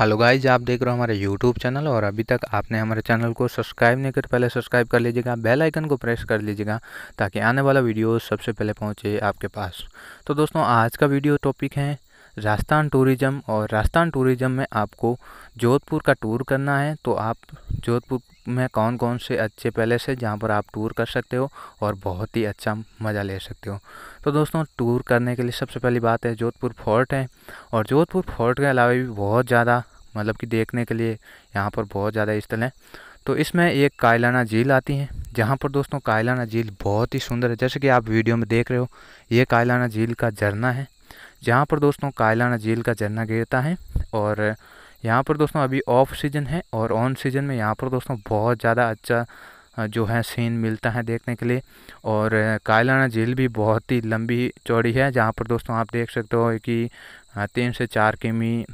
hello guys आप देख रहे हो हमारे यूट्यूब चैनल और अभी तक आपने हमारे चैनल को सब्सक्राइब नहीं कर तो पहले सब्सक्राइब कर लीजिएगा बेल आइकन को प्रेस कर लीजिएगा ताकि आने वाला वीडियो सबसे पहले पहुंचे आपके पास तो दोस्तों आज का वीडियो टॉपिक है राजस्थान टूरिज़्म और राजस्थान टूरिज़म में आपको जोधपुर का टूर करना है तो आप जोधपुर में कौन कौन से अच्छे पैलेस है जहाँ पर आप टूर कर सकते हो और बहुत ही अच्छा मज़ा ले सकते हो तो दोस्तों टूर करने के लिए सबसे पहली बात है जोधपुर फोर्ट है और जोधपुर फोर्ट के अलावा भी बहुत ज़्यादा मतलब कि देखने के लिए यहाँ पर बहुत ज़्यादा स्थल हैं तो इसमें एक कायलाना झील आती है जहाँ पर दोस्तों कायलाना झील बहुत ही सुंदर है जैसे कि आप वीडियो में देख रहे हो ये कायलाना झील का झरना है जहाँ पर दोस्तों कायलाना झील का झरना गिरता है और यहाँ पर दोस्तों अभी ऑफ सीजन है और ऑन सीजन में यहाँ पर दोस्तों बहुत ज़्यादा अच्छा जो है सीन मिलता है देखने के लिए और कायलाना झील भी बहुत ही लंबी चौड़ी है जहाँ पर दोस्तों आप देख सकते हो कि तीन से चार किमी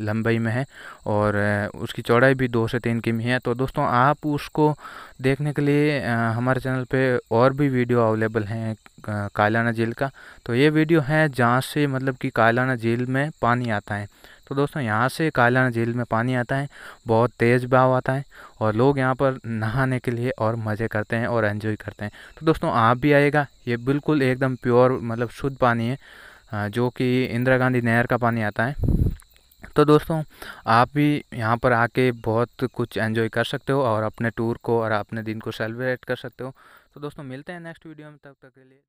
लंबाई में है और उसकी चौड़ाई भी दो से तीन किमी है तो दोस्तों आप उसको देखने के लिए हमारे चैनल पे और भी वीडियो अवेलेबल हैं कायलाना झील का तो ये वीडियो है जहाँ से मतलब कि कायलाना झील में पानी आता है तो दोस्तों यहाँ से कालान झील में पानी आता है बहुत तेज़ बहाव आता है और लोग यहाँ पर नहाने के लिए और मज़े करते हैं और एंजॉय करते हैं तो दोस्तों आप भी आएगा ये बिल्कुल एकदम प्योर मतलब शुद्ध पानी है जो कि इंदिरा गांधी नहर का पानी आता है तो दोस्तों आप भी यहाँ पर आके बहुत कुछ एंजॉय कर सकते हो और अपने टूर को और अपने दिन को सेलिब्रेट कर सकते हो तो दोस्तों मिलते हैं नेक्स्ट वीडियो में तब तक के लिए